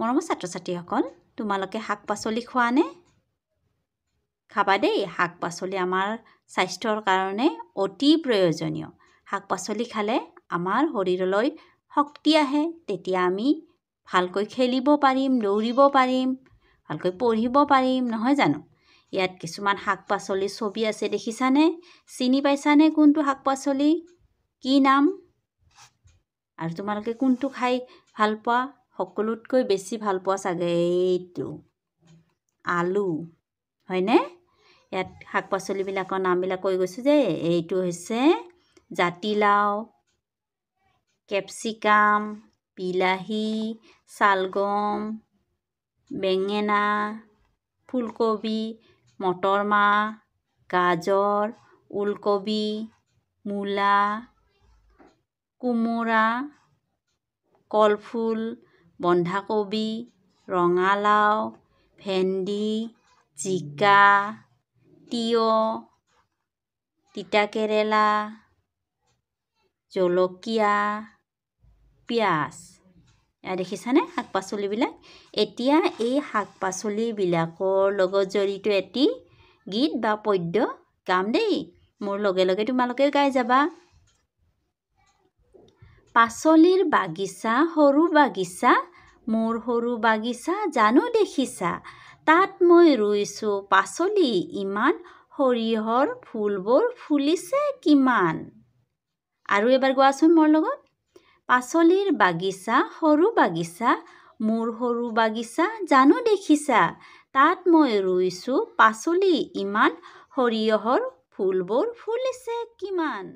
মৰমৰ ছাত্ৰ ছাত্ৰীসকল তোমালোকে শাক পাচলি খোৱানে খাবা দেই শাক পাচলি আমাৰ স্বাস্থ্যৰ কাৰণে অতি প্ৰয়োজনীয় শাক পাচলি খালে আমাৰ শৰীৰলৈ শক্তি আহে তেতিয়া আমি ভালকৈ খেলিব পাৰিম দৌৰিব পাৰিম ভালকৈ পঢ়িব পাৰিম নহয় জানো ইয়াত কিছুমান শাক পাচলিৰ ছবি আছে দেখিছানে চিনি পাইছানে কোনটো শাক পাচলি কি নাম আৰু তোমালোকে কোনটো খাই ভাল পোৱা সকলোতকৈ বেছি ভাল পোৱা চাগে এইটো আলু হয়নে ইয়াত শাক পাচলিবিলাকৰ নামবিলাক কৈ গৈছোঁ যে এইটো হৈছে জাতিলাও কেপচিকাম বিলাহী চালগম বেঙেনা ফুলকবি মটৰ মাহ গাজৰ ওলকবি মূলা কোমোৰা কলফুল বন্ধাকবি ৰঙালাও ভেন্দি জিকা তিয়ঁহ তিতাকেৰেলা জলকীয়া পিঁয়াজ দেখিছানে শাক পাচলিবিলাক এতিয়া এই শাক পাচলিবিলাকৰ লগত জড়িত এটি গীত বা পদ্য গাম দেই মোৰ লগে লগে তোমালোকে গাই যাবা পাচলিৰ বাগিচা সৰু বাগিচা মোৰ সৰু বাগিচা জানো দেখিছা তাত মই ৰুইছোঁ পাচলি ইমান সৰিয়হৰ ফুলবোৰ ফুলিছে কিমান আৰু এবাৰ কোৱাচোন মোৰ লগত পাচলিৰ বাগিচা সৰু বাগিচা মোৰ সৰু বাগিচা জানো দেখিছা তাত মই ৰুইছোঁ পাচলি ইমান সৰিয়হৰ ফুলবোৰ ফুলিছে কিমান